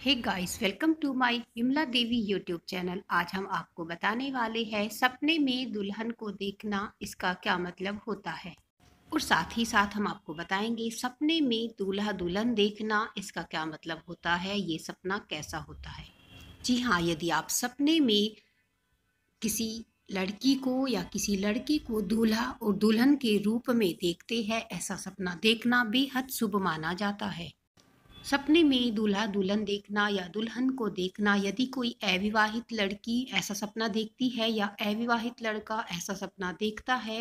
hey guys welcome to my Vimla Devi YouTube channel आज हम आपको बताने वाले हैं सपने में दुल्हन को देखना इसका क्या मतलब होता है और साथ ही साथ हम आपको बताएंगे सपने में दूल्हा दुल्हन देखना इसका क्या मतलब होता है ये सपना कैसा होता है जी हाँ यदि आप सपने में किसी लड़की को या किसी लड़की को दूल्हा और दुल्हन के रूप में देखते हैं ऐसा सपना देखना बेहद शुभ माना जाता है सपने में दूल्हा दुल्हन देखना या दुल्हन को देखना यदि कोई अविवाहित लड़की ऐसा सपना देखती है या अविवाहित लड़का ऐसा सपना देखता है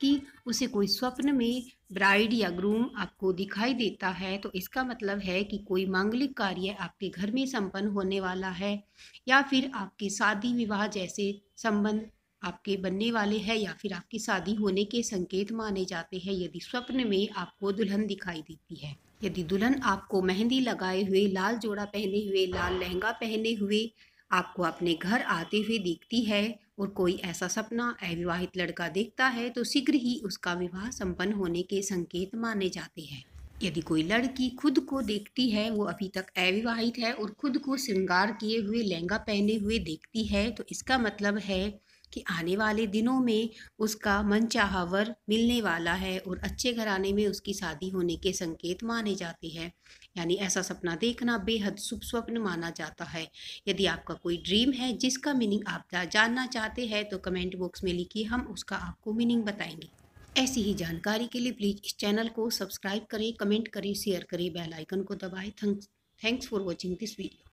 कि उसे कोई स्वप्न में ब्राइड या ग्रूम आपको दिखाई देता है तो इसका मतलब है कि कोई मांगलिक कार्य आपके घर में संपन्न होने वाला है या फिर आपके शादी विवाह जैसे संबंध आपके बनने वाले हैं या फिर आपकी शादी होने के संकेत माने जाते हैं यदि स्वप्न में आपको दुल्हन दिखाई देती है यदि दुल्हन आपको मेहंदी लगाए हुए लाल जोड़ा पहने हुए लाल लहंगा पहने हुए आपको अपने घर आते हुए देखती है और कोई ऐसा सपना अविवाहित लड़का देखता है तो शीघ्र ही उसका विवाह संपन्न होने के संकेत माने जाते हैं यदि कोई लड़की खुद को देखती है वो अभी तक अविवाहित है और खुद को श्रृंगार किए हुए लहंगा पहने हुए देखती है तो इसका मतलब है कि आने वाले दिनों में उसका मन चाहवर मिलने वाला है और अच्छे घराने में उसकी शादी होने के संकेत माने जाते हैं यानी ऐसा सपना देखना बेहद शुभ स्वप्न माना जाता है यदि आपका कोई ड्रीम है जिसका मीनिंग आप जानना चाहते हैं तो कमेंट बॉक्स में लिखिए हम उसका आपको मीनिंग बताएंगे ऐसी ही जानकारी के लिए प्लीज़ इस चैनल को सब्सक्राइब करें कमेंट करें शेयर करें बेल आइकन को दबाएं thanks for watching this video